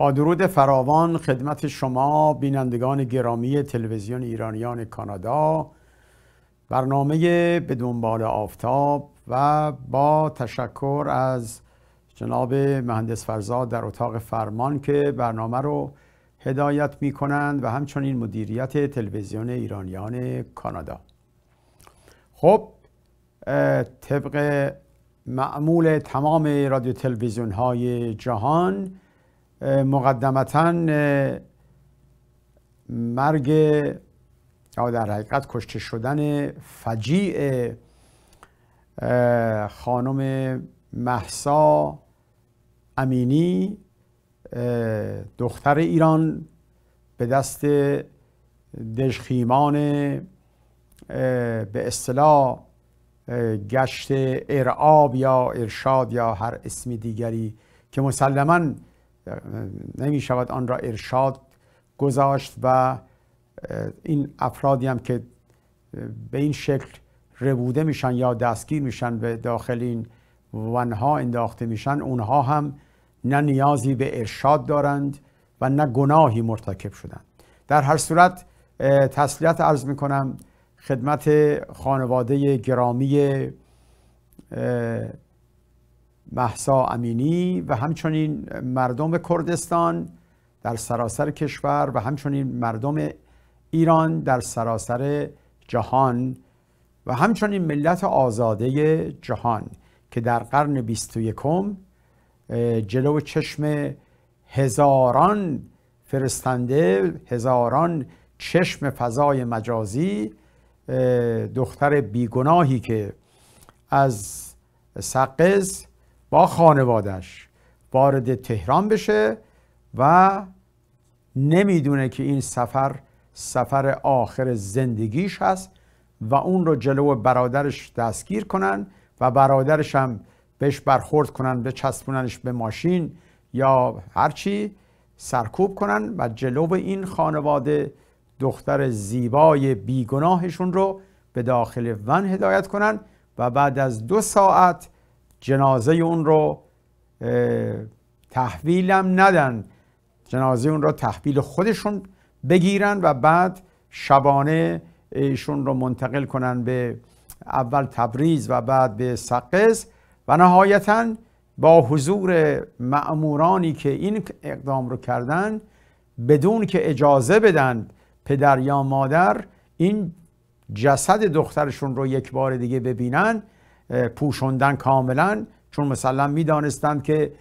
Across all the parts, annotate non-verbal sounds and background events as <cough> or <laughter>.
با درود فراوان خدمت شما بینندگان گرامی تلویزیون ایرانیان کانادا برنامه به دنبال آفتاب و با تشکر از جناب مهندس فرزاد در اتاق فرمان که برنامه رو هدایت می کنند و همچنین مدیریت تلویزیون ایرانیان کانادا خب طبق معمول تمام رادیو تلویزیون های جهان مقدمتا مرگ یا در حقیقت کشته شدن فجیع خانم محسا امینی دختر ایران به دست دژخیمان به اصطلاح گشت ارعاب یا ارشاد یا هر اسم دیگری که مسلما نمی شود آن را ارشاد گذاشت و این افرادی هم که به این شکل ربوده میشن یا دستگیر میشن به این ونها انداخته میشن اونها هم نه نیازی به ارشاد دارند و نه گناهی مرتکب شدند در هر صورت تسلیت عرض میکنم خدمت خانواده گرامی محسا امینی و همچنین مردم کردستان در سراسر کشور و همچنین مردم ایران در سراسر جهان و همچنین ملت آزاده جهان که در قرن 21 جلو چشم هزاران فرستنده هزاران چشم فضای مجازی دختر بیگناهی که از سقز با خانوادش وارد تهران بشه و نمیدونه که این سفر سفر آخر زندگیش هست و اون رو جلو برادرش دستگیر کنن و برادرش هم بهش برخورد کنن به چسبوننش به ماشین یا هرچی سرکوب کنن و جلو این خانواده دختر زیبای بیگناهشون رو به داخل ون هدایت کنن و بعد از دو ساعت جنازه اون رو تحویلم ندن جنازه اون رو تحویل خودشون بگیرن و بعد شبانه ایشون رو منتقل کنن به اول تبریز و بعد به سقز و نهایتا با حضور معمورانی که این اقدام رو کردن بدون که اجازه بدن پدر یا مادر این جسد دخترشون رو یک بار دیگه ببینن پوشندن کاملا چون مثلا میدانستند که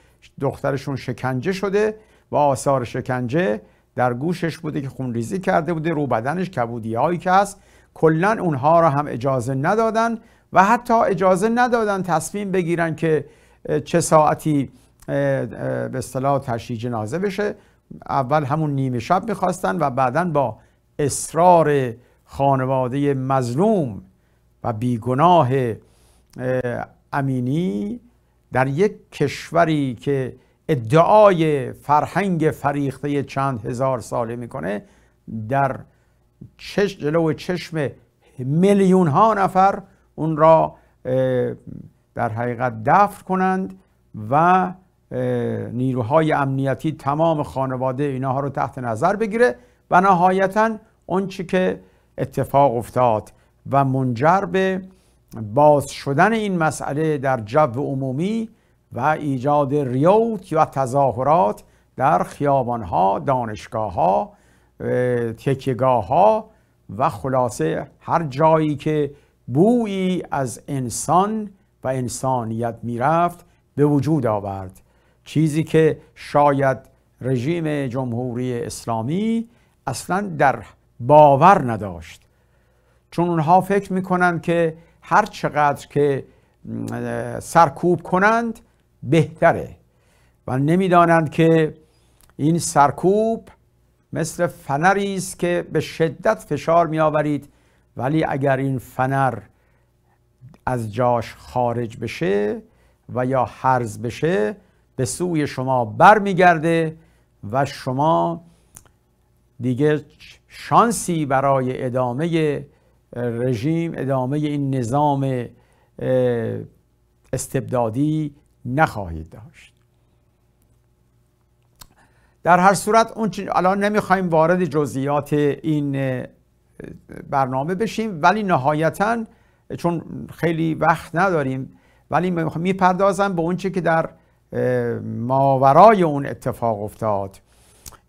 دخترشون شکنجه شده و آثار شکنجه در گوشش بوده که خونریزی کرده بوده رو بدنش کبودی هایی که هست کلا اونها را هم اجازه ندادن و حتی اجازه ندادن تصمیم بگیرن که چه ساعتی به اصطلاح تشییع جنازه بشه اول همون نیمه شب میخواستن و بعدا با اصرار خانواده مظلوم و بیگناه امینی در یک کشوری که ادعای فرهنگ فریخته چند هزار ساله میکنه در چش جلو چشم میلیون ها نفر اون را در حقیقت دفن کنند و نیروهای امنیتی تمام خانواده اینها رو تحت نظر بگیره و نهایتا اون چی که اتفاق افتاد و منجر به باز شدن این مسئله در جو عمومی و ایجاد ریوت و تظاهرات در خیابانها، دانشگاهها، ها و خلاصه هر جایی که بویی از انسان و انسانیت میرفت به وجود آورد چیزی که شاید رژیم جمهوری اسلامی اصلا در باور نداشت چون اونها فکر میکنند که هر چقدر که سرکوب کنند بهتره و نمیدانند که این سرکوب مثل فنری است که به شدت فشار میآورید ولی اگر این فنر از جاش خارج بشه و یا حرز بشه به سوی شما برمیگرده و شما دیگه شانسی برای ادامه رژیم ادامه این نظام استبدادی نخواهید داشت در هر صورت اون الان نمیخوایم وارد جزئیات این برنامه بشیم ولی نهایتا چون خیلی وقت نداریم ولی میپردازم به اونچه که در ماورای اون اتفاق افتاد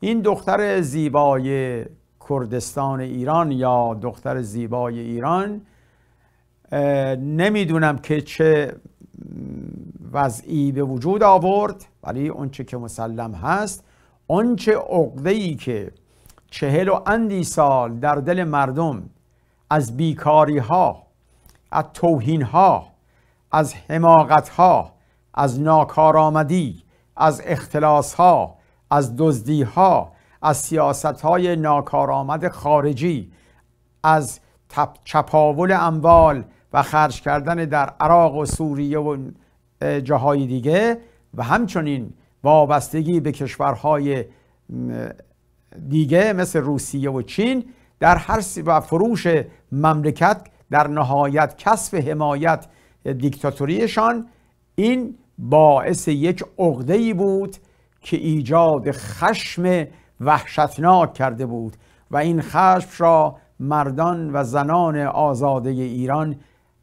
این دختر زیبای کردستان ایران یا دختر زیبای ایران نمیدونم که چه وضعی به وجود آورد ولی اونچه که مسلم هست آنچه عقده ای که چهل و اندی سال در دل مردم از بیکاری ها از توهین ها از حماقت ها از ناکارآمدی از اختلاس ها از دزدی ها از سیاست های ناکارآمد خارجی از چپاول اموال و خرج کردن در عراق و سوریه و جاهای دیگه و همچنین وابستگی به کشورهای دیگه مثل روسیه و چین در هر و فروش مملکت در نهایت کسب حمایت دیکتاتوریشان این باعث یک عقده بود که ایجاد خشم وحشتناک کرده بود و این خشم را مردان و زنان آزاده ایران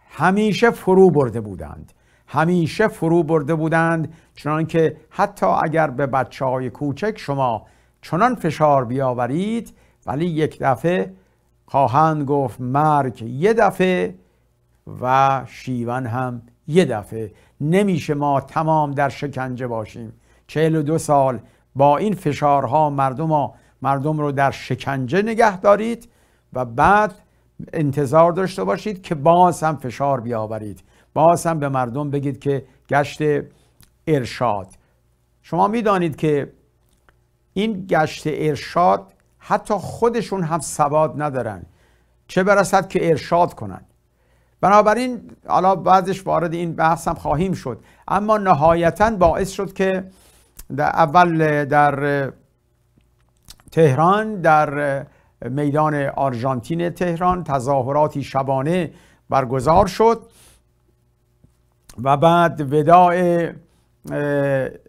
همیشه فرو برده بودند همیشه فرو برده بودند چنانکه حتی اگر به بچه های کوچک شما چنان فشار بیاورید ولی یک دفعه خواهند گفت مرگ یه دفعه و شیون هم یه دفعه نمیشه ما تمام در شکنجه باشیم چهل و دو سال با این فشارها مردم ها مردم رو در شکنجه نگه دارید و بعد انتظار داشته باشید که باز هم فشار بیاورید باز هم به مردم بگید که گشت ارشاد شما میدانید که این گشت ارشاد حتی خودشون هم سواد ندارن چه برسد که ارشاد کنن بنابراین حالا بعضش وارد این بحث هم خواهیم شد اما نهایتا باعث شد که در اول در تهران در میدان آرژانتین تهران تظاهراتی شبانه برگزار شد و بعد وداع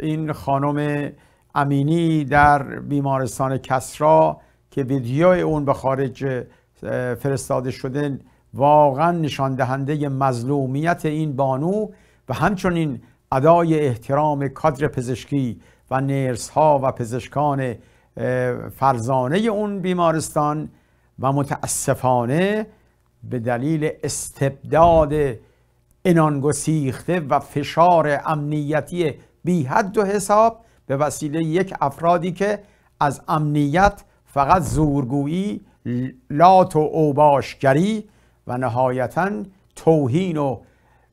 این خانم امینی در بیمارستان کسرا که ویدیو اون به خارج فرستاده شده واقعا نشان دهنده مظلومیت این بانو و همچنین ادای احترام کادر پزشکی و نرس ها و پزشکان فرزانه اون بیمارستان و متاسفانه به دلیل استبداد انانگسیخته و فشار امنیتی بی حد و حساب به وسیله یک افرادی که از امنیت فقط زورگویی لات و اوباشگری و نهایتا توهین و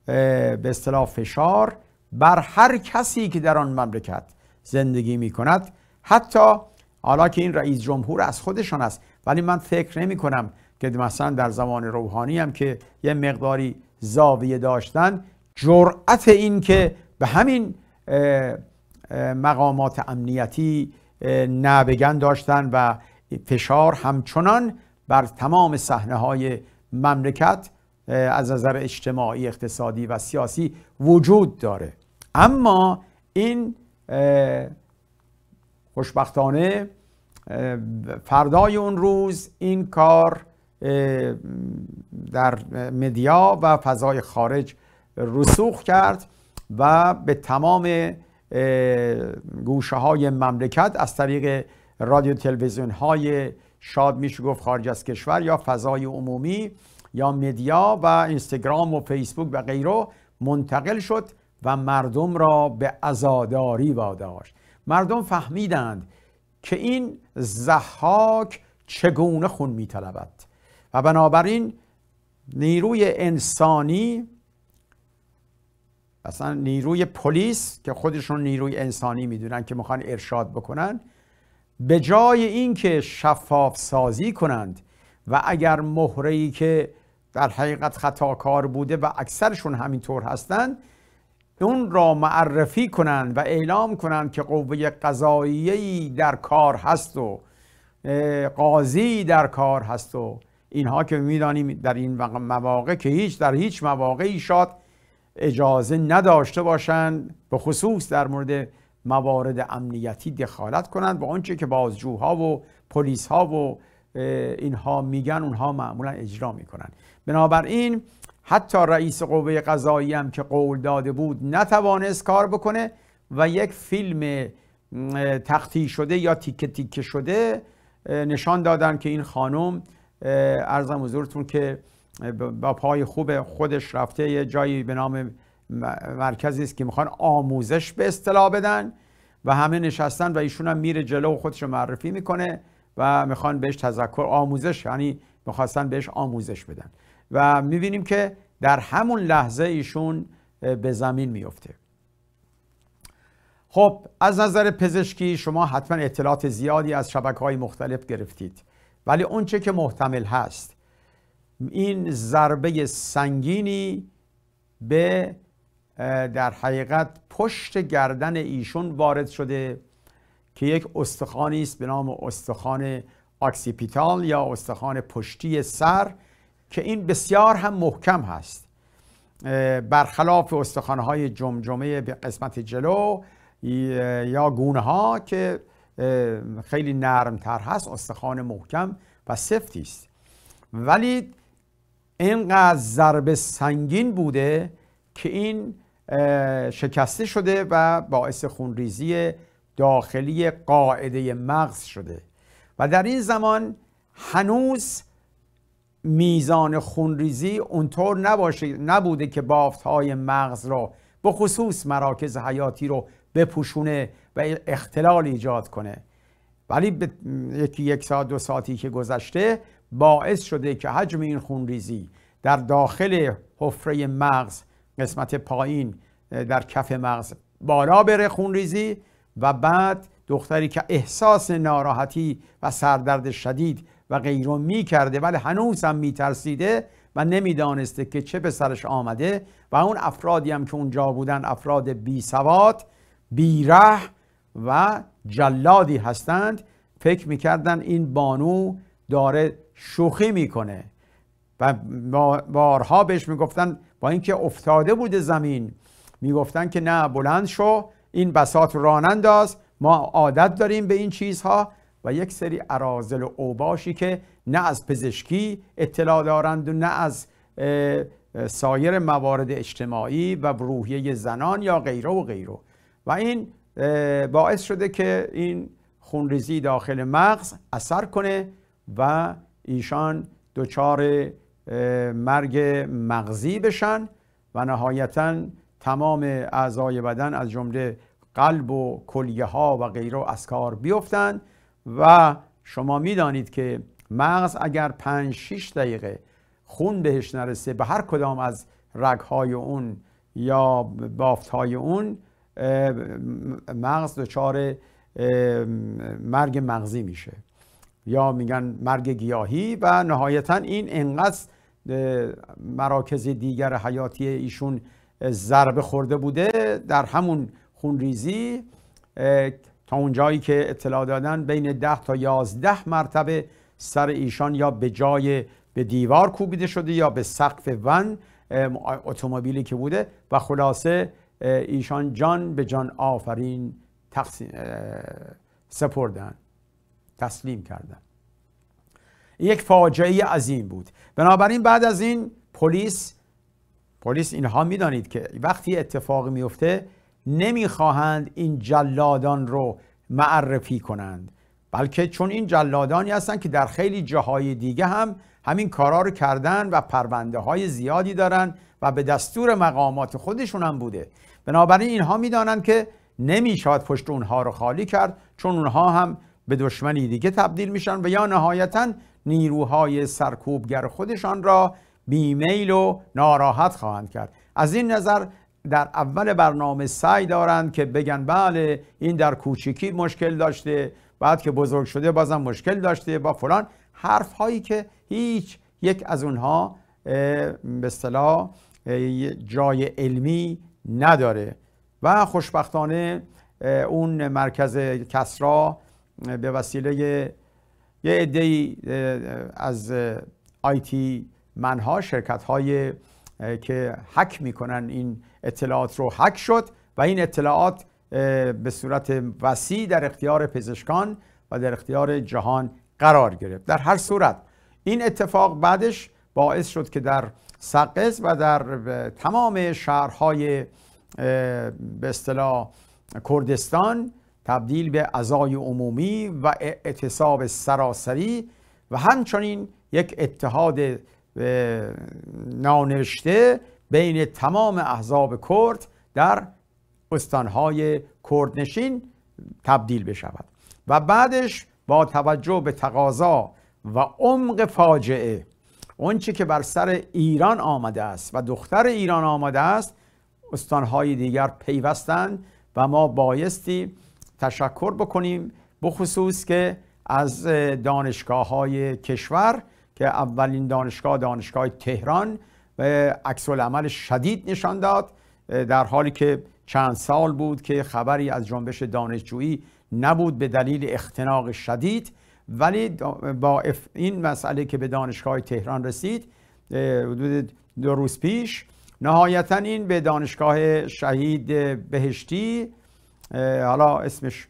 به اصطلاح فشار بر هر کسی که در آن مملکت زندگی می کند حتی حالا که این رئیس جمهور از خودشان است ولی من فکر نمی کنم که مثلا در زمان روحانی هم که یه مقداری زاویه داشتن جرأت این که به همین مقامات امنیتی نبگن داشتن و فشار همچنان بر تمام صحنه های مملکت از نظر اجتماعی اقتصادی و سیاسی وجود داره اما این خوشبختانه فردای اون روز این کار در مدیا و فضای خارج رسوخ کرد و به تمام گوشه های مملکت از طریق رادیو تلویزیون های شاد میشه گفت خارج از کشور یا فضای عمومی یا مدیا و اینستاگرام و فیسبوک و غیره منتقل شد و مردم را به ازاداری واداشت مردم فهمیدند که این زحاک چگونه خون میطلبد و بنابراین نیروی انسانی اصلا نیروی پلیس که خودشون نیروی انسانی میدونن که میخوان ارشاد بکنند به جای اینکه شفاف سازی کنند و اگر مهره که در حقیقت کار بوده و اکثرشون همینطور هستند اون را معرفی کنند و اعلام کنند که قوه قضاییه در کار هست و قاضی در کار هست و اینها که میدانیم در این مواقع که هیچ در هیچ مواقعی شاد اجازه نداشته باشند به خصوص در مورد موارد امنیتی دخالت کنند و آنچه که بازجوها و پلیس ها و اینها میگن اونها معمولا اجرا میکنند بنابراین حتی رئیس قوه قضایی هم که قول داده بود نتوانست کار بکنه و یک فیلم تختی شده یا تیکه تیکه شده نشان دادن که این خانم ارزم حضورتون که با پای خوب خودش رفته یه جایی به نام مرکزی است که میخوان آموزش به اصطلاح بدن و همه نشستن و ایشون هم میره جلو و خودش معرفی میکنه و میخوان بهش تذکر آموزش یعنی میخواستن بهش آموزش بدن و میبینیم که در همون لحظه ایشون به زمین میفته خب از نظر پزشکی شما حتما اطلاعات زیادی از شبکه های مختلف گرفتید ولی اونچه که محتمل هست این ضربه سنگینی به در حقیقت پشت گردن ایشون وارد شده که یک استخوانی است به نام استخوان آکسیپیتال یا استخوان پشتی سر که این بسیار هم محکم هست برخلاف استخانه های جمجمه به قسمت جلو یا گونه ها که خیلی نرم تر هست استخوان محکم و سفتی است ولی اینقدر ضربه سنگین بوده که این شکسته شده و باعث خونریزی داخلی قاعده مغز شده و در این زمان هنوز میزان خونریزی اونطور نباشه نبوده که بافت های مغز رو به خصوص مراکز حیاتی رو بپوشونه و اختلال ایجاد کنه ولی یکی یک ساعت دو ساعتی که گذشته باعث شده که حجم این خونریزی در داخل حفره مغز قسمت پایین در کف مغز بالا بره خونریزی و بعد دختری که احساس ناراحتی و سردرد شدید و غیرو می میکرده ولی هنوز هم میترسیده و نمیدانسته که چه به سرش آمده و اون افرادی هم که اونجا بودن افراد بی سواد بی و جلادی هستند فکر میکردن این بانو داره شوخی میکنه و بارها بهش میگفتن با اینکه افتاده بوده زمین میگفتن که نه بلند شو این بسات است ما عادت داریم به این چیزها و یک سری عرازل و اوباشی که نه از پزشکی اطلاع دارند و نه از سایر موارد اجتماعی و روحیه زنان یا غیره و غیره و این باعث شده که این خونریزی داخل مغز اثر کنه و ایشان دچار مرگ مغزی بشن و نهایتا تمام اعضای بدن از جمله قلب و کلیه ها و غیره از کار بیفتند و شما میدانید که مغز اگر 5 6 دقیقه خون بهش نرسه به هر کدام از رگهای اون یا بافتهای اون مغز دچار مرگ مغزی میشه یا میگن مرگ گیاهی و نهایتا این انقدر مراکز دیگر حیاتی ایشون ضربه خورده بوده در همون خونریزی تا اونجایی که اطلاع دادن بین 10 تا 11 مرتبه سر ایشان یا به جای به دیوار کوبیده شده یا به سقف ون اتومبیلی که بوده و خلاصه ایشان جان به جان آفرین سپردن تسلیم کردن یک فاجعه عظیم بود بنابراین بعد از این پلیس پلیس اینها میدانید که وقتی اتفاقی میفته نمیخواهند این جلادان رو معرفی کنند بلکه چون این جلادانی هستند که در خیلی جاهای دیگه هم همین کارا رو کردن و پرونده های زیادی دارن و به دستور مقامات خودشون هم بوده بنابراین اینها میدانند که نمیشاد پشت اونها رو خالی کرد چون اونها هم به دشمنی دیگه تبدیل میشن و یا نهایتا نیروهای سرکوبگر خودشان را بیمیل و ناراحت خواهند کرد از این نظر در اول برنامه سعی دارند که بگن بله این در کوچکی مشکل داشته بعد که بزرگ شده بازم مشکل داشته با فلان حرف هایی که هیچ یک از اونها به اصطلاح جای علمی نداره و خوشبختانه اون مرکز کسرا به وسیله یه عده از آیتی منها شرکت های که حک میکنن این اطلاعات رو حک شد و این اطلاعات به صورت وسیع در اختیار پزشکان و در اختیار جهان قرار گرفت در هر صورت این اتفاق بعدش باعث شد که در سقز و در تمام شهرهای به اصطلاح کردستان تبدیل به ازای عمومی و اعتصاب سراسری و همچنین یک اتحاد نانوشته بین تمام احزاب کرد در استانهای کردنشین تبدیل بشود و بعدش با توجه به تقاضا و عمق فاجعه اونچه که بر سر ایران آمده است و دختر ایران آمده است استانهای دیگر پیوستند و ما بایستی تشکر بکنیم بخصوص که از دانشگاه های کشور که اولین دانشگاه دانشگاه تهران به عکس عمل شدید نشان داد در حالی که چند سال بود که خبری از جنبش دانشجویی نبود به دلیل اختناق شدید ولی با این مسئله که به دانشگاه تهران رسید حدود دو روز پیش نهایتا این به دانشگاه شهید بهشتی حالا اسمش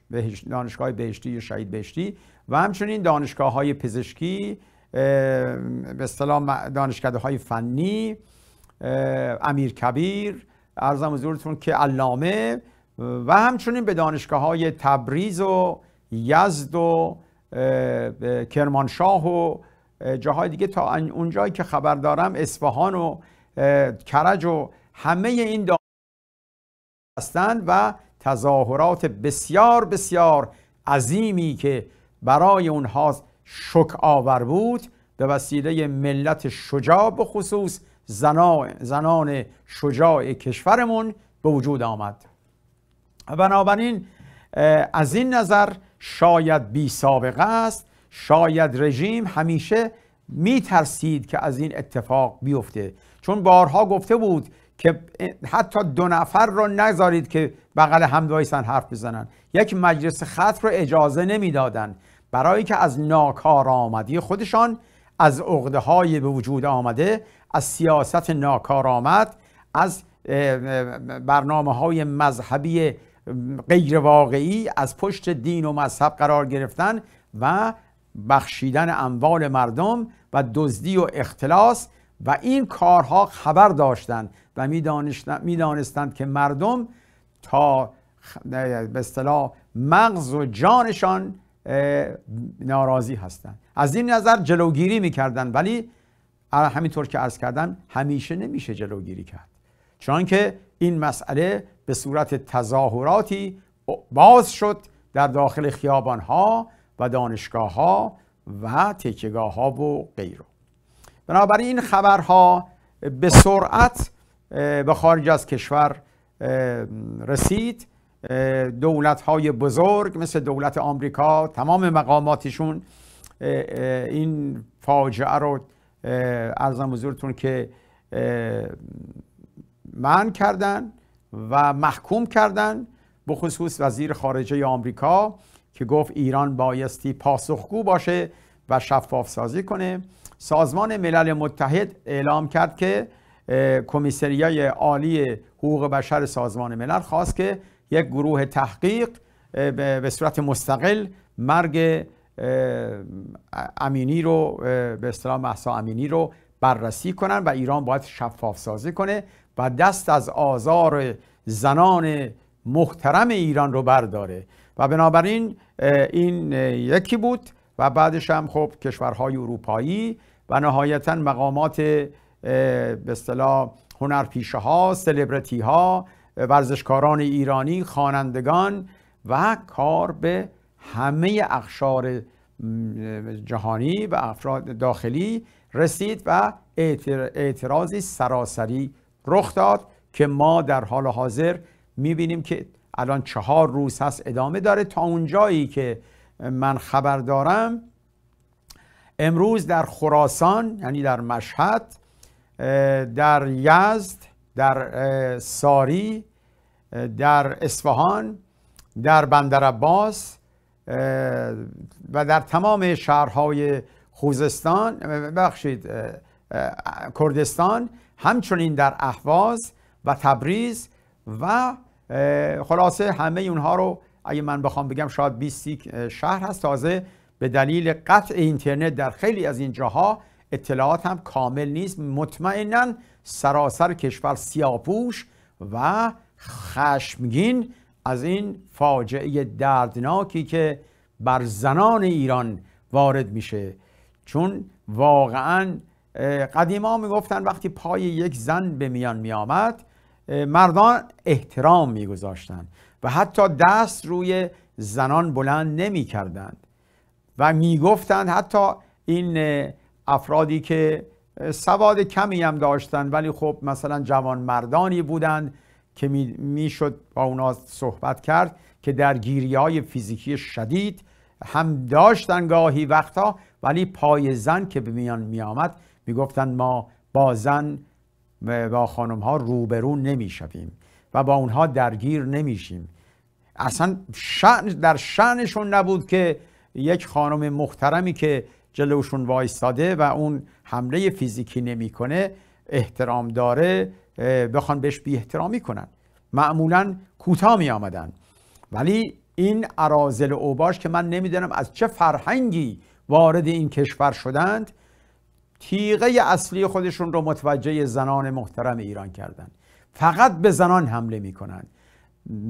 دانشگاه بهشتی یا شهید بهشتی و همچنین دانشگاه های پزشکی به اصطلاح دانشکده های فنی امیر کبیر ارزم حضورتون که علامه و همچنین به دانشگاه های تبریز و یزد و کرمانشاه و جاهای دیگه تا اونجایی که خبر دارم اصفهان و کرج و همه این دانشگاه و تظاهرات بسیار بسیار عظیمی که برای اونها شک آور بود به وسیله ملت شجاع به خصوص زنان شجاع کشورمون به وجود آمد بنابراین از این نظر شاید بی سابقه است شاید رژیم همیشه می ترسید که از این اتفاق بیفته چون بارها گفته بود که حتی دو نفر رو نگذارید که بغل هم حرف بزنن یک مجلس خط رو اجازه نمیدادند برای که از ناکار آمدی خودشان از عقده های به وجود آمده از سیاست ناکار آمد از برنامه های مذهبی غیر واقعی از پشت دین و مذهب قرار گرفتن و بخشیدن اموال مردم و دزدی و اختلاس و این کارها خبر داشتند و میدانستند که مردم تا به اصطلاح مغز و جانشان ناراضی هستند از این نظر جلوگیری میکردن ولی همینطور که عرض کردم همیشه نمیشه جلوگیری کرد چون که این مسئله به صورت تظاهراتی باز شد در داخل خیابان ها و دانشگاه ها و تکیگاه ها و غیره بنابراین این خبرها به سرعت به خارج از کشور رسید دولت های بزرگ مثل دولت آمریکا تمام مقاماتشون این فاجعه رو ارزم حضورتون که من کردن و محکوم کردن بخصوص وزیر خارجه آمریکا که گفت ایران بایستی پاسخگو باشه و شفاف سازی کنه سازمان ملل متحد اعلام کرد که کمیسریای عالی حقوق بشر سازمان ملل خواست که یک گروه تحقیق به صورت مستقل مرگ امینی رو به اصطلاح محسا امینی رو بررسی کنن و ایران باید شفاف سازی کنه و دست از آزار زنان محترم ایران رو برداره و بنابراین این یکی بود و بعدش هم خب کشورهای اروپایی و نهایتا مقامات به اصطلاح هنرپیشه ها سلبرتی ها ورزشکاران ایرانی خوانندگان و کار به همه اخشار جهانی و افراد داخلی رسید و اعتراضی سراسری رخ داد که ما در حال حاضر میبینیم که الان چهار روز هست ادامه داره تا اونجایی که من خبر دارم امروز در خراسان یعنی در مشهد در یزد در ساری در اصفهان در بندر و در تمام شهرهای خوزستان بخشید کردستان همچنین در احواز و تبریز و خلاصه همه اونها رو اگه من بخوام بگم شاید 20 شهر هست تازه به دلیل قطع اینترنت در خیلی از این جاها اطلاعات هم کامل نیست مطمئنا سراسر کشور سیاپوش و خشمگین از این فاجعه دردناکی که بر زنان ایران وارد میشه چون واقعا قدیما میگفتن وقتی پای یک زن به میان میآمد مردان احترام میگذاشتند و حتی دست روی زنان بلند نمیکردند و میگفتند حتی این افرادی که سواد کمی هم داشتن ولی خب مثلا جوان مردانی بودند که میشد با اونا صحبت کرد که در گیری های فیزیکی شدید هم داشتن گاهی وقتا ولی پای زن که به میان می آمد می گفتن ما با زن با خانم ها روبرو نمی و با اونها درگیر نمیشیم اصلا در شعنشون نبود که یک خانم محترمی که جلوشون وایستاده و اون حمله فیزیکی نمیکنه احترام داره بخوان بهش بی احترامی کنن معمولا کوتاه می آمدن ولی این عرازل اوباش که من نمیدانم از چه فرهنگی وارد این کشور شدند تیغه اصلی خودشون رو متوجه زنان محترم ایران کردند فقط به زنان حمله میکنند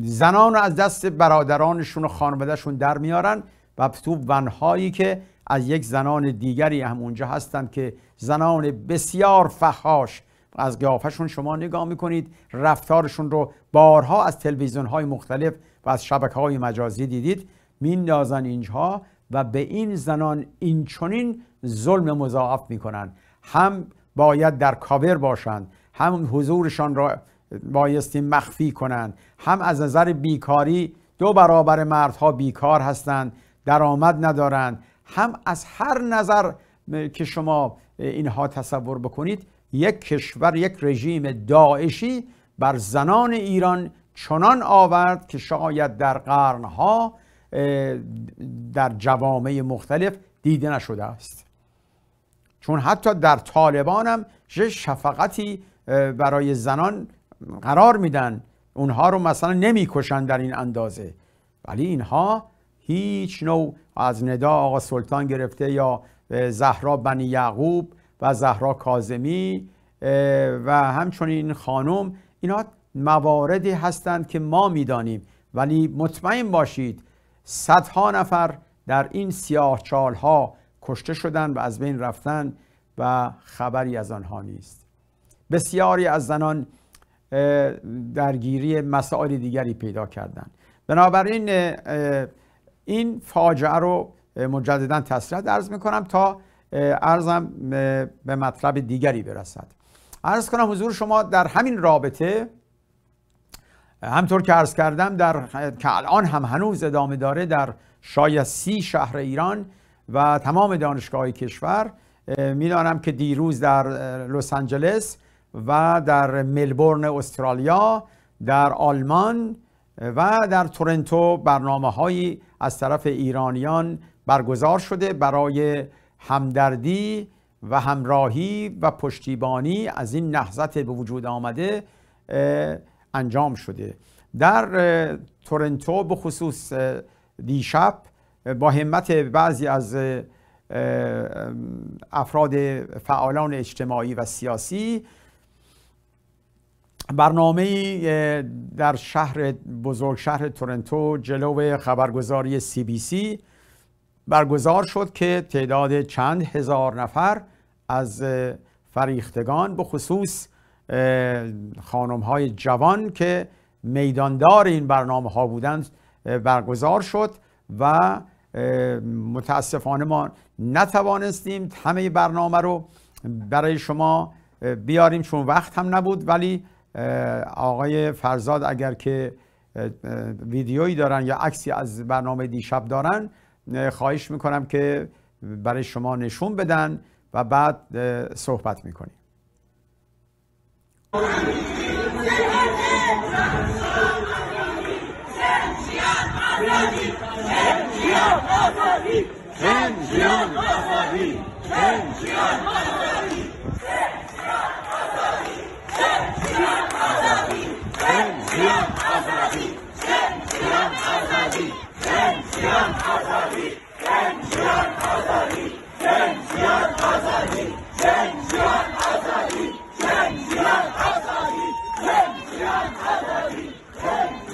زنان رو از دست برادرانشون و خانوادهشون در میارن و تو ونهایی که از یک زنان دیگری هم اونجا هستند که زنان بسیار فخاش از قیافشون شما نگاه میکنید رفتارشون رو بارها از تلویزیون های مختلف و از شبکه های مجازی دیدید میندازن اینجا و به این زنان این چنین ظلم مضاعف میکنن هم باید در کاور باشند هم حضورشان را بایستی مخفی کنند هم از نظر بیکاری دو برابر مردها بیکار هستند درآمد ندارند هم از هر نظر که شما اینها تصور بکنید یک کشور یک رژیم داعشی بر زنان ایران چنان آورد که شاید در قرنها در جوامع مختلف دیده نشده است چون حتی در طالبان هم شفقتی برای زنان قرار میدن اونها رو مثلا نمیکشن در این اندازه ولی اینها هیچ نوع از ندا آقا سلطان گرفته یا زهرا بنی یعقوب و زهرا کازمی و همچنین خانم اینا مواردی هستند که ما میدانیم ولی مطمئن باشید صدها نفر در این سیاه ها کشته شدن و از بین رفتن و خبری از آنها نیست بسیاری از زنان درگیری مسائل دیگری پیدا کردند بنابراین این فاجعه رو مجددا تصریح عرض میکنم تا ارزم به مطلب دیگری برسد ارز کنم حضور شما در همین رابطه همطور که ارز کردم در که الان هم هنوز ادامه داره در شاید سی شهر ایران و تمام دانشگاه کشور میدانم که دیروز در لس آنجلس و در ملبورن استرالیا در آلمان و در تورنتو برنامه هایی از طرف ایرانیان برگزار شده برای همدردی و همراهی و پشتیبانی از این نهضت به وجود آمده انجام شده در تورنتو به خصوص دیشب با همت بعضی از افراد فعالان اجتماعی و سیاسی برنامه در شهر بزرگ شهر تورنتو جلو خبرگزاری سی بی سی برگزار شد که تعداد چند هزار نفر از فریختگان به خصوص خانم های جوان که میداندار این برنامه ها بودند برگزار شد و متاسفانه ما نتوانستیم همه برنامه رو برای شما بیاریم چون وقت هم نبود ولی آقای فرزاد اگر که ویدیویی دارن یا عکسی از برنامه دیشب دارن خواهش میکنم که برای شما نشون بدن و بعد صحبت میکنیم 敬献哈达礼，敬献哈达礼，敬献哈达礼，敬献哈达礼，敬献哈达礼，敬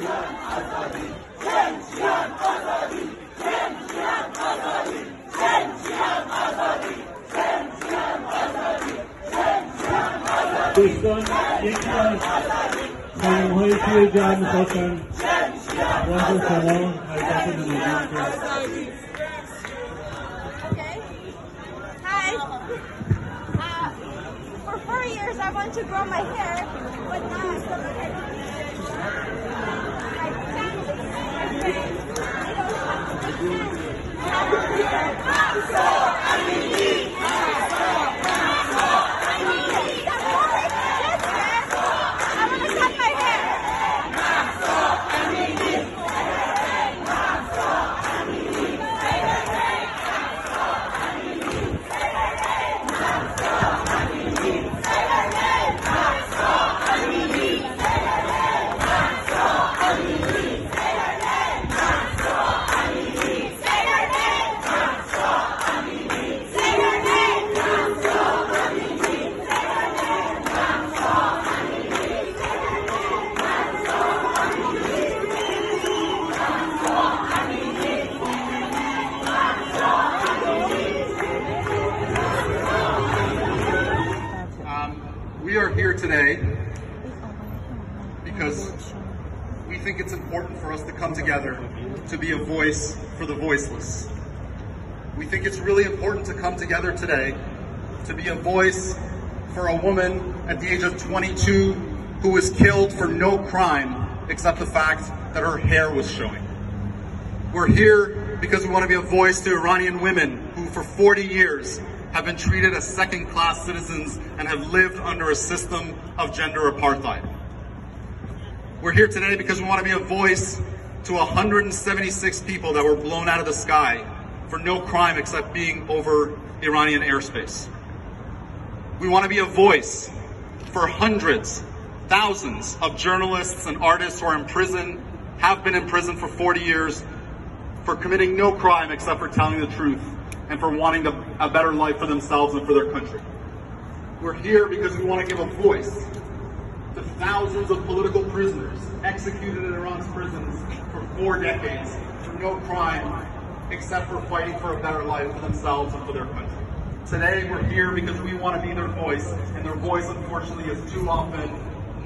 献哈达礼，敬献哈达礼，敬献哈达礼，敬献哈达礼，敬献哈达礼，敬献哈达礼。尊敬的各位专家、先生，老师、同学。Okay. Hi. Uh, for four years, I want to grow my hair, but now I'm still okay. don't have to to be a voice for the voiceless. We think it's really important to come together today to be a voice for a woman at the age of 22 who was killed for no crime except the fact that her hair was showing. We're here because we want to be a voice to Iranian women who for 40 years have been treated as second class citizens and have lived under a system of gender apartheid. We're here today because we want to be a voice to 176 people that were blown out of the sky for no crime except being over Iranian airspace. We want to be a voice for hundreds, thousands of journalists and artists who are in prison, have been in prison for 40 years, for committing no crime except for telling the truth and for wanting a better life for themselves and for their country. We're here because we want to give a voice to thousands of political prisoners executed in Iran's prisons four decades for no crime except for fighting for a better life for themselves and for their country. Today, we're here because we want to be their voice, and their voice, unfortunately, is too often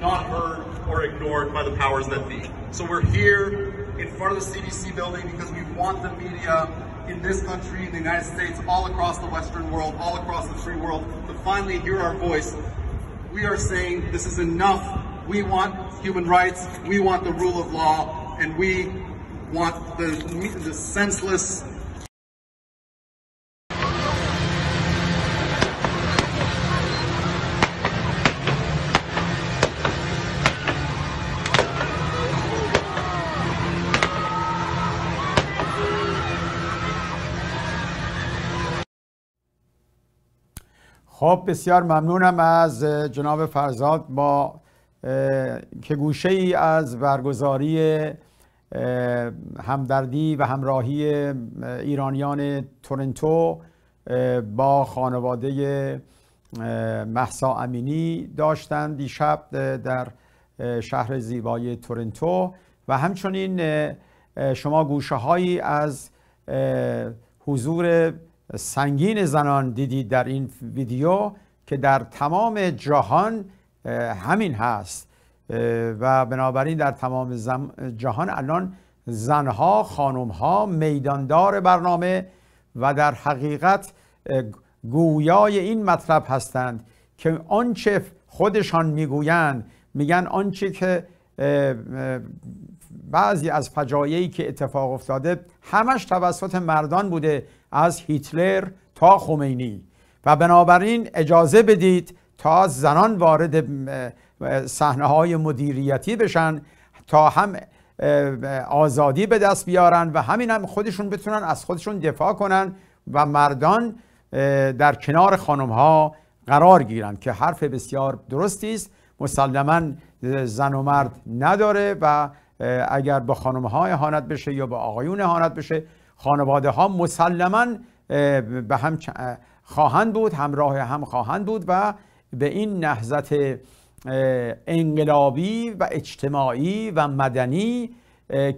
not heard or ignored by the powers that be. So we're here in front of the CDC building because we want the media in this country, in the United States, all across the Western world, all across the free world, to finally hear our voice. We are saying this is enough. We want human rights. We want the rule of law. And we want the, the senseless خب بسیار ممنونم از جناب فرزاد با که گوشه ای از برگزاری همدردی و همراهی ایرانیان تورنتو با خانواده محسا امینی داشتند دیشب در شهر زیبای تورنتو و همچنین شما گوشه هایی از حضور سنگین زنان دیدید در این ویدیو که در تمام جهان همین هست و بنابراین در تمام زم... جهان الان زنها خانمها میداندار برنامه و در حقیقت گویای این مطلب هستند که آنچه خودشان میگویند میگن آنچه که بعضی از فجایعی که اتفاق افتاده همش توسط مردان بوده از هیتلر تا خمینی و بنابراین اجازه بدید تا زنان وارد صحنه های مدیریتی بشن تا هم آزادی به دست بیارن و همین هم خودشون بتونن از خودشون دفاع کنن و مردان در کنار خانم ها قرار گیرن که حرف بسیار درستی است مسلما زن و مرد نداره و اگر به خانم ها اهانت بشه یا به آقایون اهانت بشه خانواده ها مسلما به هم خواهند بود همراه هم خواهند بود و به این نهضت انقلابی و اجتماعی و مدنی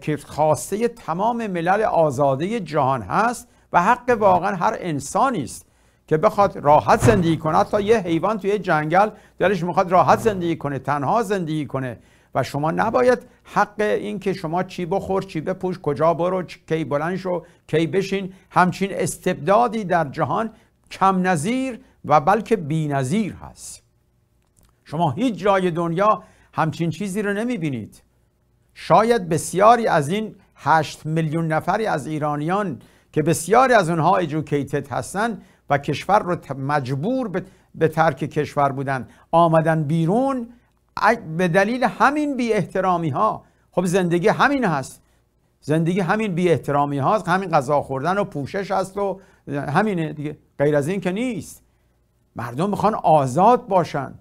که خواسته تمام ملل آزاده جهان هست و حق واقعا هر انسانی است که بخواد راحت زندگی کنه تا یه حیوان توی جنگل دلش میخواد راحت زندگی کنه تنها زندگی کنه و شما نباید حق این که شما چی بخور چی بپوش کجا برو کی بلند شو کی بشین همچین استبدادی در جهان کم نظیر و بلکه بی نظیر هست شما هیچ جای دنیا همچین چیزی رو نمیبینید شاید بسیاری از این هشت میلیون نفری از ایرانیان که بسیاری از اونها ایژوکیتد هستند و کشور رو مجبور به ترک کشور بودن آمدن بیرون به دلیل همین بی احترامی ها خب زندگی همین هست زندگی همین بی احترامی هاست همین غذا خوردن و پوشش هست و همینه دیگه غیر از این که نیست مردم میخوان آزاد باشند.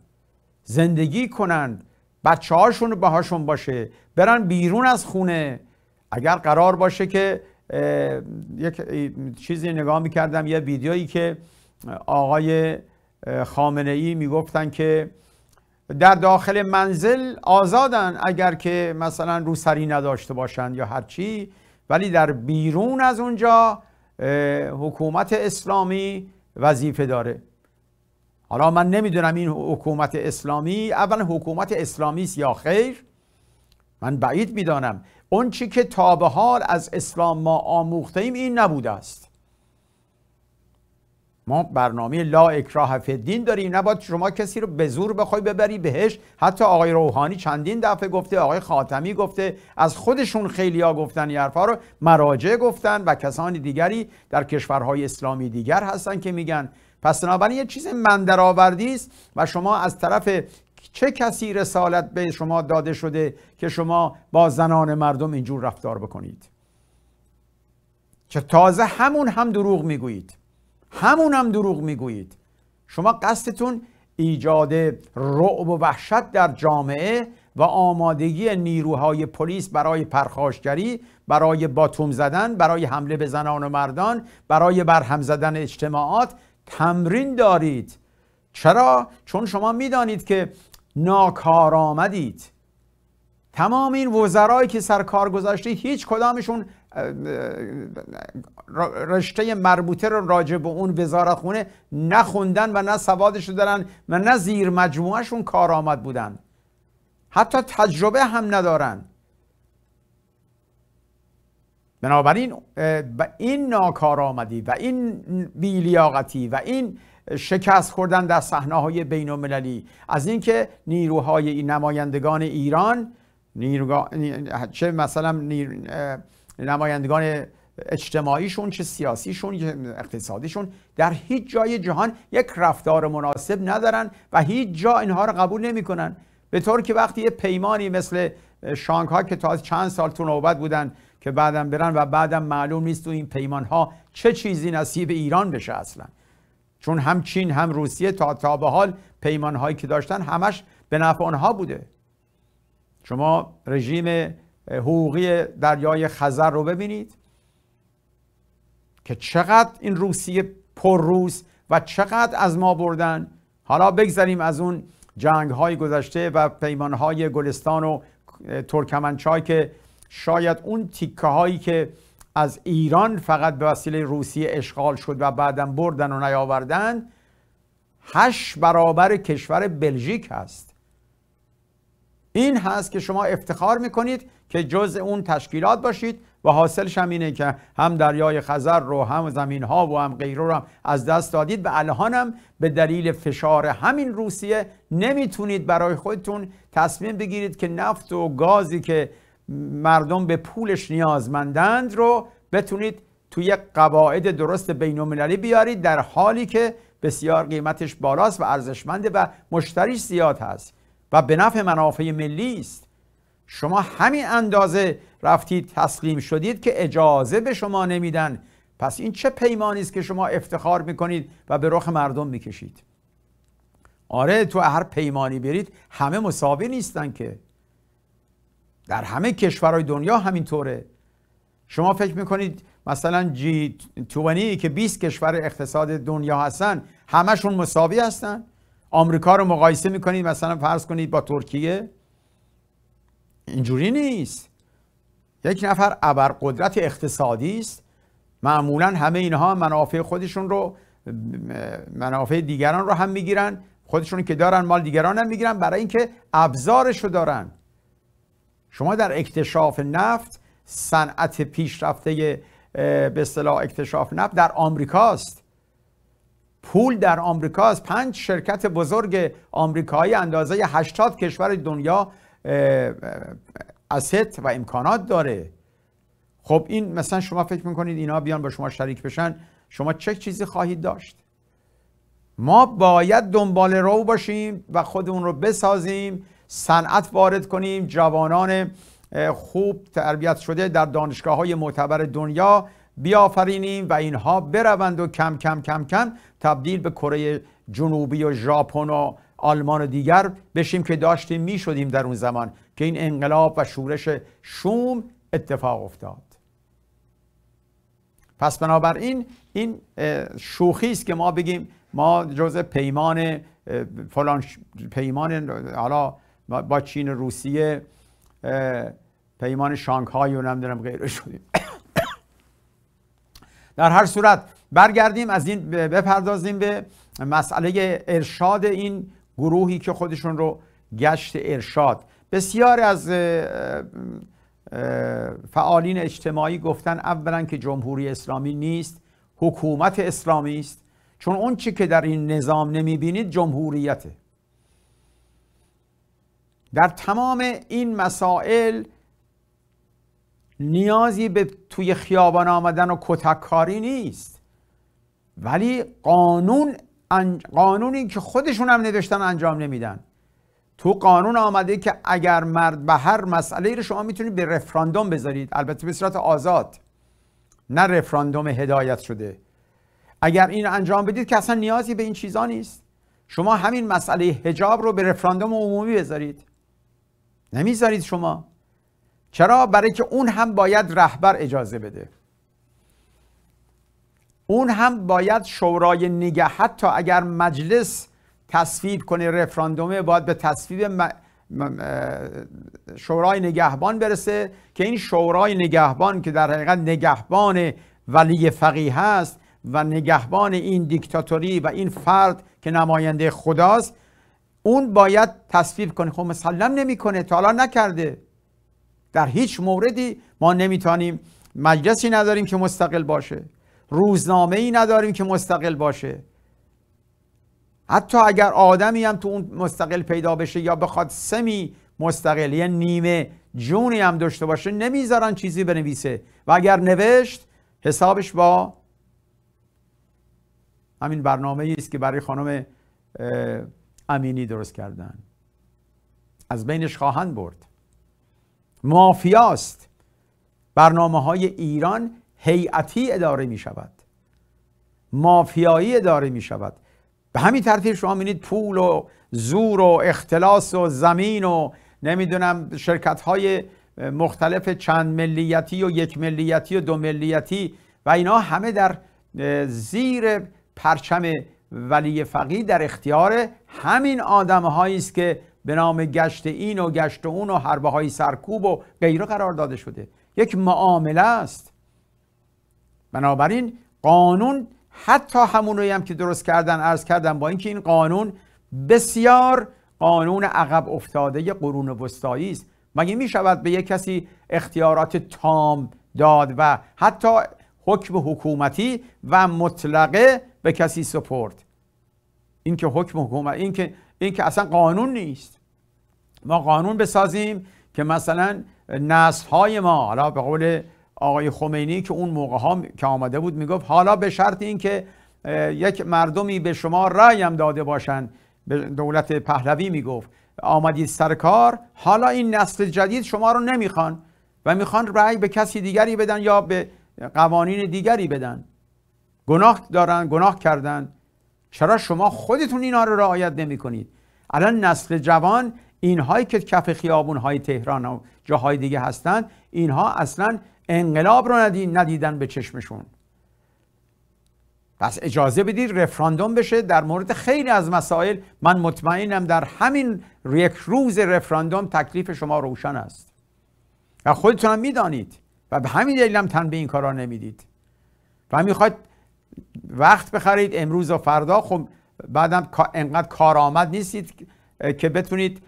زندگی کنند بچه هاشون باهاشون باشه برن بیرون از خونه اگر قرار باشه که یک چیزی نگاه میکردم یه ویدیویی که آقای خامنه ای میگفتن که در داخل منزل آزادن اگر که مثلا روسری نداشته باشند یا هرچی ولی در بیرون از اونجا حکومت اسلامی وظیفه داره حالا من نمیدونم این حکومت اسلامی اول حکومت اسلامی است یا خیر من بعید میدانم اون چی که تا به حال از اسلام ما آموخته ایم این نبوده است ما برنامه لا اکراه فدین داریم نباید شما کسی رو به زور بخوای ببری بهش حتی آقای روحانی چندین دفعه گفته آقای خاتمی گفته از خودشون خیلی گفتن این رو مراجع گفتن و کسانی دیگری در کشورهای اسلامی دیگر هستند که میگن پس بنابراین یه چیز مندرآوردی است و شما از طرف چه کسی رسالت به شما داده شده که شما با زنان مردم اینجور رفتار بکنید که تازه همون هم دروغ میگویید همون هم دروغ میگویید شما قصدتون ایجاد رعب و وحشت در جامعه و آمادگی نیروهای پلیس برای پرخاشگری برای باتوم زدن برای حمله به زنان و مردان برای برهم زدن اجتماعات تمرین دارید چرا؟ چون شما میدانید که ناکار آمدید تمام این وزرایی که سر کار گذاشته هیچ کدامشون رشته مربوطه رو راجع به اون وزارتخونه نخوندن و نه سوادش دارن و نه زیر مجموعهشون کارآمد بودن حتی تجربه هم ندارن بنابراین این ناکارآمدی و این بیلیاقتی و این شکست خوردن در صحنه های بین المللی از اینکه نیروهای این نمایندگان ایران چه مثلا نمایندگان اجتماعیشون چه سیاسیشون چه اقتصادیشون در هیچ جای جهان یک رفتار مناسب ندارن و هیچ جا اینها رو قبول نمیکنن به طور که وقتی یه پیمانی مثل شانگهای که تا چند سال تو نوبت بودن که بعدم برن و بعدم معلوم نیست تو این پیمان ها چه چیزی نصیب ایران بشه اصلا چون هم چین هم روسیه تا تا به حال پیمان هایی که داشتن همش به نفع آنها بوده شما رژیم حقوقی دریای خزر رو ببینید که چقدر این روسیه روس و چقدر از ما بردن حالا بگذاریم از اون جنگ های گذشته و پیمان های گلستان و ترکمنچای که شاید اون تیکه هایی که از ایران فقط به وسیله روسیه اشغال شد و بعدا بردن و نیاوردن هشت برابر کشور بلژیک هست این هست که شما افتخار میکنید که جز اون تشکیلات باشید و حاصلش هم اینه که هم دریای خزر رو هم زمین ها و هم غیره رو هم از دست دادید و الان هم به دلیل فشار همین روسیه نمیتونید برای خودتون تصمیم بگیرید که نفت و گازی که مردم به پولش نیازمندند رو بتونید توی قواعد درست المللی بیارید در حالی که بسیار قیمتش بالاست و ارزشمنده و مشتریش زیاد هست و به نفع منافع ملی است شما همین اندازه رفتید تسلیم شدید که اجازه به شما نمیدن پس این چه پیمانی است که شما افتخار میکنید و به رخ مردم میکشید آره تو هر پیمانی برید همه مساوی نیستن که در همه کشورهای دنیا همینطوره شما فکر میکنید مثلا جی توونی که 20 کشور اقتصاد دنیا هستن همشون مساوی هستن آمریکا رو مقایسه میکنید مثلا فرض کنید با ترکیه اینجوری نیست یک نفر قدرت اقتصادی است معمولا همه اینها منافع خودشون رو منافع دیگران رو هم میگیرن خودشون که دارن مال دیگران هم میگیرن برای اینکه ابزارش رو دارن شما در اکتشاف نفت صنعت پیشرفته به اصطلاح اکتشاف نفت در آمریکاست پول در آمریکاست پنج شرکت بزرگ آمریکایی اندازه 80 کشور دنیا اسید و امکانات داره خب این مثلا شما فکر میکنید اینا بیان با شما شریک بشن شما چه چیزی خواهید داشت ما باید دنبال رو باشیم و خودمون رو بسازیم صنعت وارد کنیم جوانان خوب تربیت شده در دانشگاه های معتبر دنیا بیافرینیم و اینها بروند و کم کم کم کم تبدیل به کره جنوبی و ژاپن و آلمان و دیگر بشیم که داشتیم می شدیم در اون زمان که این انقلاب و شورش شوم اتفاق افتاد پس بنابراین این شوخی است که ما بگیم ما جزء پیمان فلان پیمان حالا با چین روسیه پیمان شانگهای و نمیدونم غیره شدیم <coughs> در هر صورت برگردیم از این بپردازیم به مسئله ارشاد این گروهی که خودشون رو گشت ارشاد بسیاری از فعالین اجتماعی گفتن اولا که جمهوری اسلامی نیست حکومت اسلامی است چون اون چی که در این نظام نمیبینید جمهوریته در تمام این مسائل نیازی به توی خیابان آمدن و کتککاری نیست ولی قانون قانونی که خودشون هم نوشتن انجام نمیدن تو قانون آمده که اگر مرد به هر مسئله رو شما میتونید به رفراندوم بذارید البته به صورت آزاد نه رفراندوم هدایت شده اگر این انجام بدید که اصلا نیازی به این چیزا نیست شما همین مسئله هجاب رو به رفراندوم عمومی بذارید نمیذارید شما چرا برای که اون هم باید رهبر اجازه بده اون هم باید شورای نگه حتی اگر مجلس تصویب کنه رفراندومه باید به تصویب شورای نگهبان برسه که این شورای نگهبان که در حقیقت نگهبان ولی فقیه هست و نگهبان این دیکتاتوری و این فرد که نماینده خداست اون باید تصویب کنه خب مسلم نمیکنه تا حالا نکرده در هیچ موردی ما نمیتونیم مجلسی نداریم که مستقل باشه روزنامه ای نداریم که مستقل باشه حتی اگر آدمی هم تو اون مستقل پیدا بشه یا بخواد سمی مستقل یه نیمه جونی هم داشته باشه نمیذارن چیزی بنویسه و اگر نوشت حسابش با همین برنامه است که برای خانم امینی درست کردن از بینش خواهند برد مافیاست برنامه های ایران هیئتی اداره می شود مافیایی اداره می شود به همین ترتیب شما میبینید پول و زور و اختلاس و زمین و نمیدونم شرکت های مختلف چند ملیتی و یک ملیتی و دو ملیتی و اینا همه در زیر پرچم ولی فقی در اختیار همین آدم است که به نام گشت این و گشت اون و حربه های سرکوب و غیره قرار داده شده یک معامله است بنابراین قانون حتی روی هم که درست کردن عرض کردن با اینکه این قانون بسیار قانون عقب افتاده قرون وسطایی است مگه می شود به یک کسی اختیارات تام داد و حتی حکم حکومتی و مطلقه به کسی سپورت این که حکم حکومت این که, این که اصلا قانون نیست ما قانون بسازیم که مثلا نسل های ما حالا به قول آقای خمینی که اون موقع ها که آمده بود میگفت حالا به شرط اینکه یک مردمی به شما رأی هم داده باشن به دولت پهلوی میگفت آمدید سر کار حالا این نسل جدید شما رو نمیخوان و میخوان رأی به کسی دیگری بدن یا به قوانین دیگری بدن گناه دارن گناه کردن چرا شما خودتون اینا رو رعایت نمی کنید الان نسل جوان اینهایی که کف خیابون های تهران و جاهای دیگه هستند اینها اصلا انقلاب رو ندیدن به چشمشون پس اجازه بدید رفراندوم بشه در مورد خیلی از مسائل من مطمئنم در همین یک روز رفراندوم تکلیف شما روشن است و خودتونم میدانید و به همین دلیل هم تن به این کارا نمیدید و میخواید وقت بخرید امروز و فردا خب بعدم انقدر کارآمد نیستید که بتونید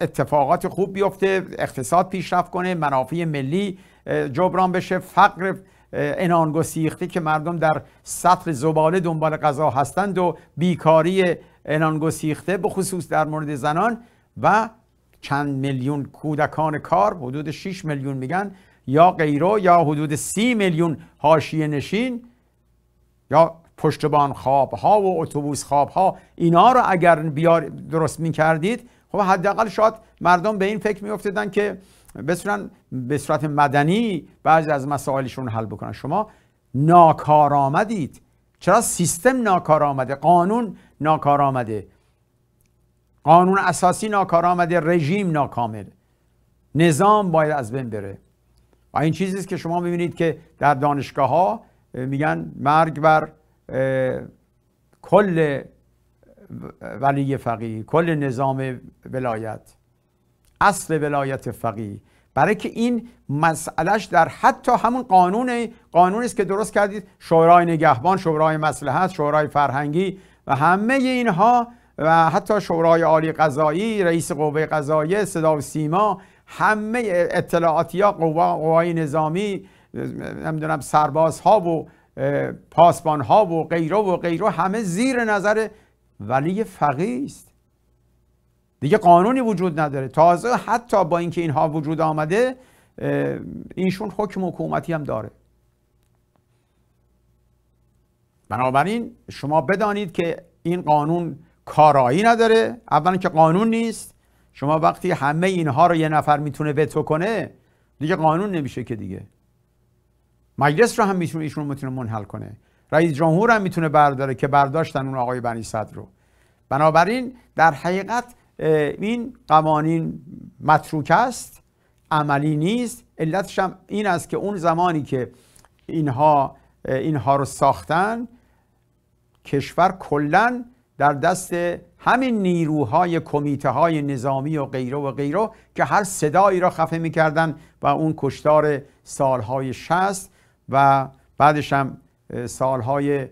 اتفاقات خوب بیفته اقتصاد پیشرفت کنه منافع ملی جبران بشه فقر سیخته که مردم در سطح زباله دنبال غذا هستند و بیکاری انانگسیخته به خصوص در مورد زنان و چند میلیون کودکان کار حدود 6 میلیون میگن یا غیرو یا حدود 30 میلیون حاشیه نشین یا پشتبان خواب ها و اتوبوس خواب ها اینا رو اگر بیار درست می کردید خب حداقل شاید مردم به این فکر می که بتونن به صورت مدنی بعضی از مسائلشون حل بکنن شما ناکار آمدید چرا سیستم ناکار آمده قانون ناکار آمده قانون اساسی ناکار آمده رژیم ناکامل نظام باید از بین بره و این چیزیست که شما میبینید که در دانشگاه ها میگن مرگ بر کل ولی فقیه کل نظام ولایت اصل ولایت فقیه برای که این مسئلهش در حتی همون قانون قانونی است که درست کردید شورای نگهبان شورای مسلحت شورای فرهنگی و همه اینها و حتی شورای عالی قضایی رئیس قوه قضاییه صدا و سیما همه اطلاعاتی ها قوای نظامی نمیدونم ها و ها و غیره و غیره همه زیر نظر ولی فقیه است دیگه قانونی وجود نداره تازه حتی با اینکه اینها وجود آمده اینشون حکم حکومتی هم داره بنابراین شما بدانید که این قانون کارایی نداره اولا که قانون نیست شما وقتی همه اینها رو یه نفر میتونه وتو کنه دیگه قانون نمیشه که دیگه مجلس رو هم میتونه ایشون میتونه منحل کنه رئیس جمهور هم میتونه برداره که برداشتن اون آقای بنی صدر رو بنابراین در حقیقت این قوانین متروک است عملی نیست علتش هم این است که اون زمانی که اینها اینها رو ساختن کشور کلا در دست همین نیروهای کمیته های نظامی و غیره و غیره که هر صدایی را خفه میکردن و اون کشتار سالهای 60 و بعدش هم سالهای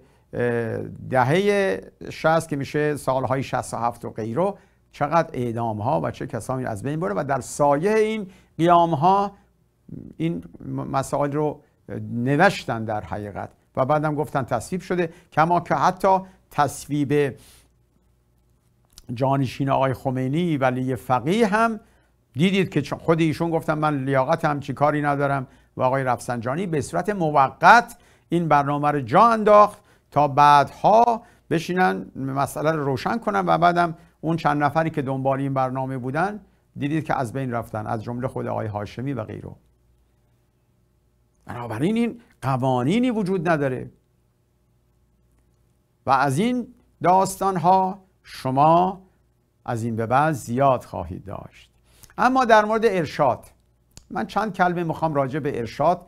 دهه 60 که میشه سالهای 67 و غیره چقدر اعدام ها و چه کسانی از بین بره و در سایه این قیام ها این مسائل رو نوشتن در حقیقت و بعدم گفتن تصویب شده کما که حتی تصویب جانشین آقای خمینی ولی فقیه هم دیدید که خود ایشون گفتن من لیاقت هم چی کاری ندارم و آقای رفسنجانی به صورت موقت این برنامه رو جا انداخت تا بعدها بشینن مسئله رو روشن کنن و بعدم اون چند نفری که دنبال این برنامه بودن دیدید که از بین رفتن از جمله خود آقای هاشمی و غیره بنابراین این قوانینی وجود نداره و از این داستان ها شما از این به بعد زیاد خواهید داشت اما در مورد ارشاد من چند کلمه میخوام راجع به ارشاد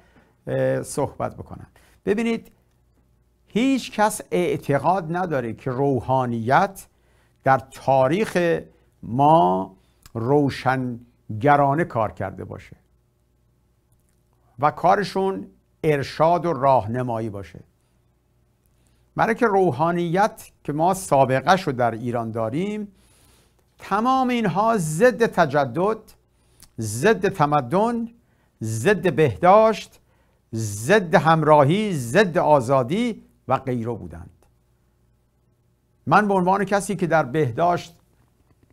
صحبت بکنم ببینید هیچ کس اعتقاد نداره که روحانیت در تاریخ ما روشنگرانه کار کرده باشه و کارشون ارشاد و راهنمایی باشه برای که روحانیت که ما سابقه رو در ایران داریم تمام اینها ضد تجدد ضد تمدن ضد بهداشت ضد همراهی ضد آزادی و غیره بودند من به عنوان کسی که در بهداشت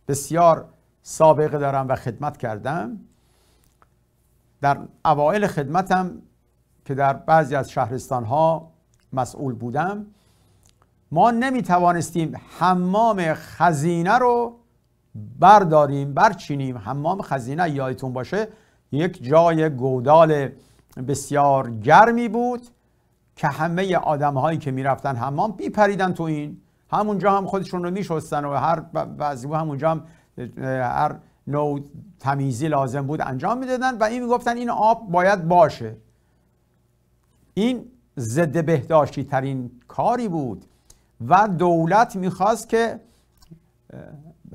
بسیار سابقه دارم و خدمت کردم در اوایل خدمتم که در بعضی از شهرستان ها مسئول بودم ما نمی توانستیم حمام خزینه رو برداریم برچینیم حمام خزینه یادتون باشه یک جای گودال بسیار گرمی بود که همه آدم هایی که میرفتن حمام بیپریدن تو این همونجا هم خودشون رو میشستن و هر بعضی همونجا هم هر نوع تمیزی لازم بود انجام میدادن و این میگفتن این آب باید باشه این ضد بهداشتی ترین کاری بود و دولت میخواست که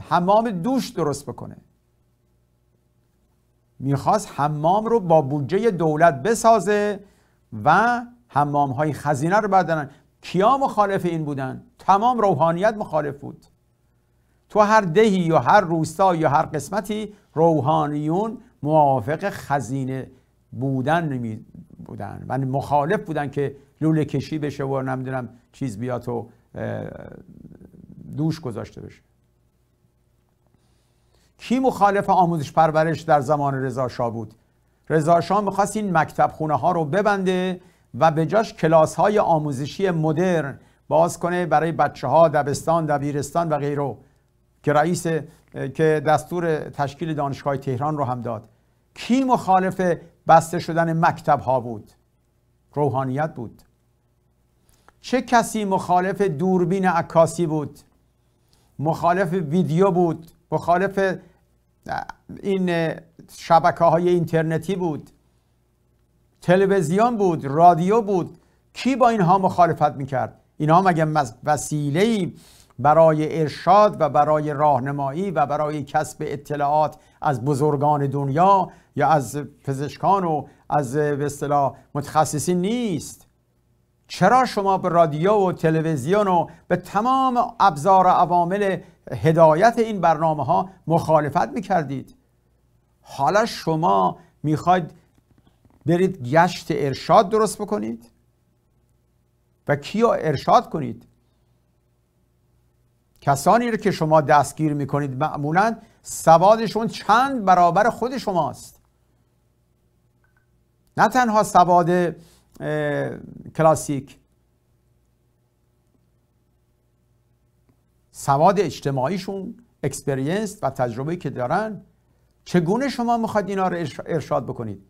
حمام دوش درست بکنه میخواست حمام رو با بودجه دولت بسازه و حمام های خزینه رو بردارن کیا مخالف این بودن؟ تمام روحانیت مخالف بود تو هر دهی یا هر روستا یا هر قسمتی روحانیون موافق خزینه بودن نمی بودن و مخالف بودن که لوله کشی بشه و نمیدونم چیز بیاد و دوش گذاشته بشه کی مخالف آموزش پرورش در زمان رضا شاه بود رضا شاه میخواست این مکتب خونه ها رو ببنده و به جاش کلاس های آموزشی مدرن باز کنه برای بچه ها دبستان دبیرستان و غیره که رئیس که دستور تشکیل دانشگاه تهران رو هم داد کی مخالف بسته شدن مکتب ها بود روحانیت بود چه کسی مخالف دوربین عکاسی بود مخالف ویدیو بود مخالف این شبکه های اینترنتی بود تلویزیون بود رادیو بود کی با اینها مخالفت میکرد اینها مگه وسیله برای ارشاد و برای راهنمایی و برای کسب اطلاعات از بزرگان دنیا یا از پزشکان و از به متخصصی متخصصین نیست چرا شما به رادیو و تلویزیون و به تمام ابزار و عوامل هدایت این برنامه ها مخالفت میکردید حالا شما میخواید برید گشت ارشاد درست بکنید و کیا ارشاد کنید کسانی رو که شما دستگیر میکنید معمولا سوادشون چند برابر خود شماست نه تنها سواد کلاسیک سواد اجتماعیشون اکسپرینس و تجربه که دارن چگونه شما میخواید اینا رو ارشاد بکنید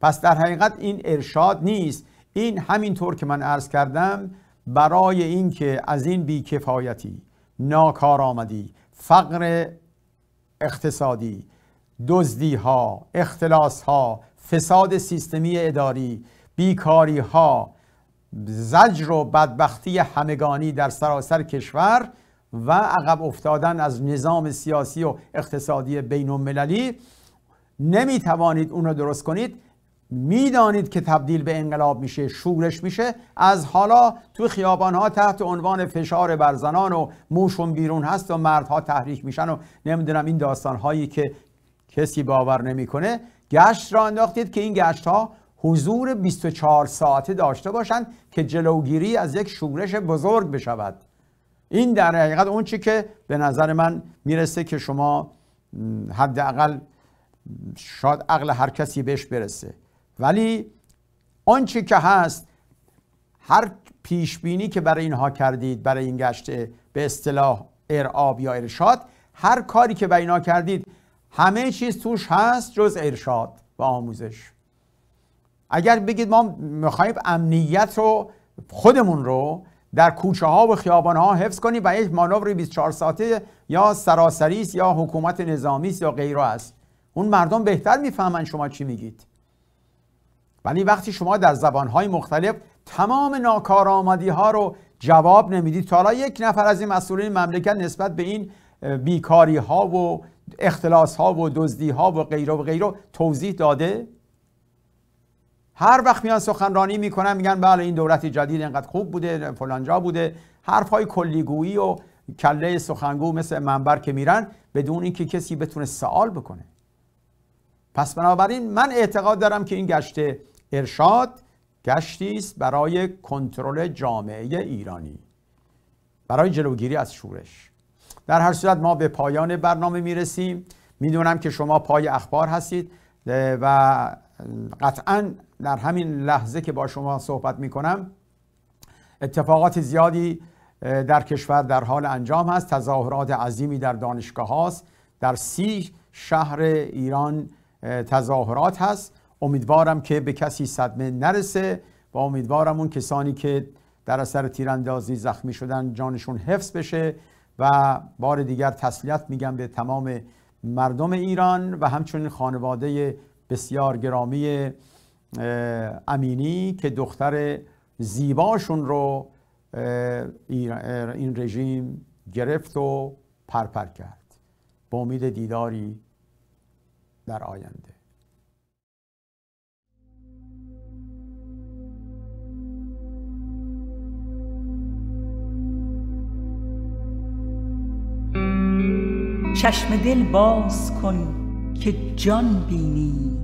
پس در حقیقت این ارشاد نیست این همینطور که من عرض کردم برای اینکه از این بیکفایتی آمدی، فقر اقتصادی دزدی ها اختلاس ها فساد سیستمی اداری بیکاری ها زجر و بدبختی همگانی در سراسر کشور و عقب افتادن از نظام سیاسی و اقتصادی بین المللی نمی توانید اون رو درست کنید میدانید که تبدیل به انقلاب میشه شورش میشه از حالا تو خیابان ها تحت عنوان فشار بر زنان و موشون بیرون هست و مردها تحریک میشن و نمیدونم این داستان هایی که کسی باور نمیکنه گشت را انداختید که این گشت ها حضور 24 ساعته داشته باشند که جلوگیری از یک شورش بزرگ بشود این در حقیقت اون چی که به نظر من میرسه که شما حداقل شاید عقل هر کسی بهش برسه ولی اون چی که هست هر پیش بینی که برای اینها کردید برای این گشت به اصطلاح ارعاب یا ارشاد هر کاری که برای اینا کردید همه چیز توش هست جز ارشاد و آموزش اگر بگید ما میخوایم امنیت رو خودمون رو در کوچه ها و خیابان ها حفظ کنید و یک مانور 24 ساعته یا سراسری است یا حکومت نظامی است یا غیره است اون مردم بهتر میفهمن شما چی میگید ولی وقتی شما در زبان های مختلف تمام ناکارآمدی ها رو جواب نمیدید تا حالا یک نفر از این مسئولین مملکت نسبت به این بیکاری ها و اختلاس ها و دزدی ها و غیره و غیره توضیح داده هر وقت میان سخنرانی میکنن میگن بله این دولت جدید انقدر خوب بوده فلانجا بوده حرف های کلیگویی و کله سخنگو مثل منبر که میرن بدون اینکه کسی بتونه سوال بکنه پس بنابراین من اعتقاد دارم که این گشت ارشاد گشتی است برای کنترل جامعه ایرانی برای جلوگیری از شورش در هر صورت ما به پایان برنامه میرسیم میدونم که شما پای اخبار هستید و قطعا در همین لحظه که با شما صحبت می کنم اتفاقات زیادی در کشور در حال انجام هست تظاهرات عظیمی در دانشگاه هاست در سی شهر ایران تظاهرات هست امیدوارم که به کسی صدمه نرسه و امیدوارم اون کسانی که در اثر تیراندازی زخمی شدن جانشون حفظ بشه و بار دیگر تسلیت میگم به تمام مردم ایران و همچنین خانواده بسیار گرامی امینی که دختر زیباشون رو این رژیم گرفت و پرپر کرد با امید دیداری در آینده چشم دل باز کن که جان بینی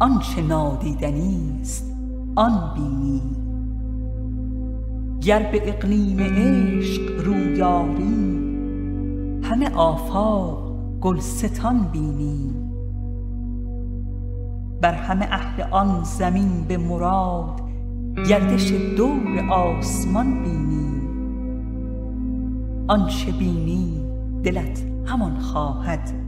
آنچه نادیدنی است آن بینی گر به اقلیم عشق رویاری همه آفاق گلستان بینی بر همه اهل آن زمین به مراد گردش دور آسمان بینی آنچه بینی دلت همان خواهد